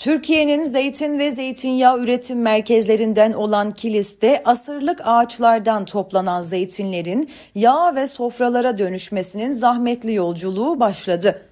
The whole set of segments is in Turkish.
Türkiye'nin zeytin ve zeytinyağı üretim merkezlerinden olan Kilis'te asırlık ağaçlardan toplanan zeytinlerin yağ ve sofralara dönüşmesinin zahmetli yolculuğu başladı.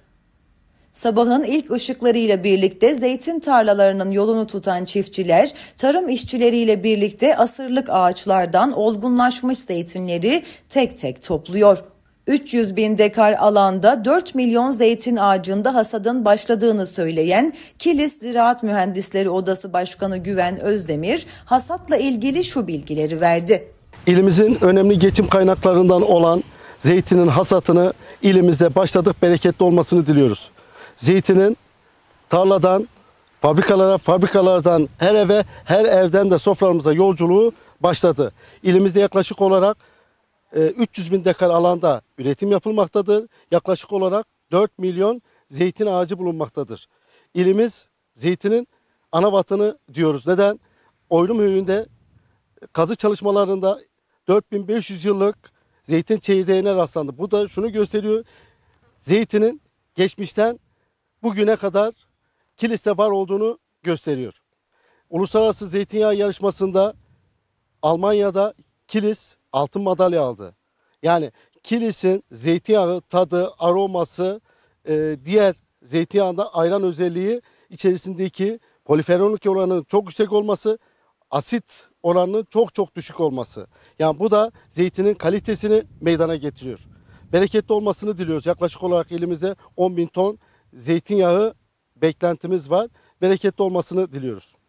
Sabahın ilk ışıklarıyla birlikte zeytin tarlalarının yolunu tutan çiftçiler, tarım işçileriyle birlikte asırlık ağaçlardan olgunlaşmış zeytinleri tek tek topluyor. 300 bin dekar alanda 4 milyon zeytin ağacında hasadın başladığını söyleyen Kilis Ziraat Mühendisleri Odası Başkanı Güven Özdemir hasatla ilgili şu bilgileri verdi. İlimizin önemli geçim kaynaklarından olan zeytinin hasatını ilimizde başladık bereketli olmasını diliyoruz. Zeytinin tarladan fabrikalara, fabrikalardan her eve, her evden de soframıza yolculuğu başladı. İlimizde yaklaşık olarak 300 ee, bin dekar alanda üretim yapılmaktadır. Yaklaşık olarak 4 milyon zeytin ağacı bulunmaktadır. İlimiz zeytinin ana vatanı diyoruz. Neden? Oyrum höyünde kazı çalışmalarında 4500 yıllık zeytin çekirdeğine rastlandı. Bu da şunu gösteriyor. Zeytinin geçmişten bugüne kadar kiliste var olduğunu gösteriyor. Uluslararası Zeytinyağı Yarışması'nda Almanya'da Kilis altın madalya aldı. Yani Kilis'in zeytinyağı tadı, aroması, e, diğer zeytinyağında ayran özelliği içerisindeki polifenolik oranının çok yüksek olması, asit oranının çok çok düşük olması. Yani bu da zeytinin kalitesini meydana getiriyor. Bereketli olmasını diliyoruz. Yaklaşık olarak elimizde 10 bin ton zeytinyağı beklentimiz var. Bereketli olmasını diliyoruz.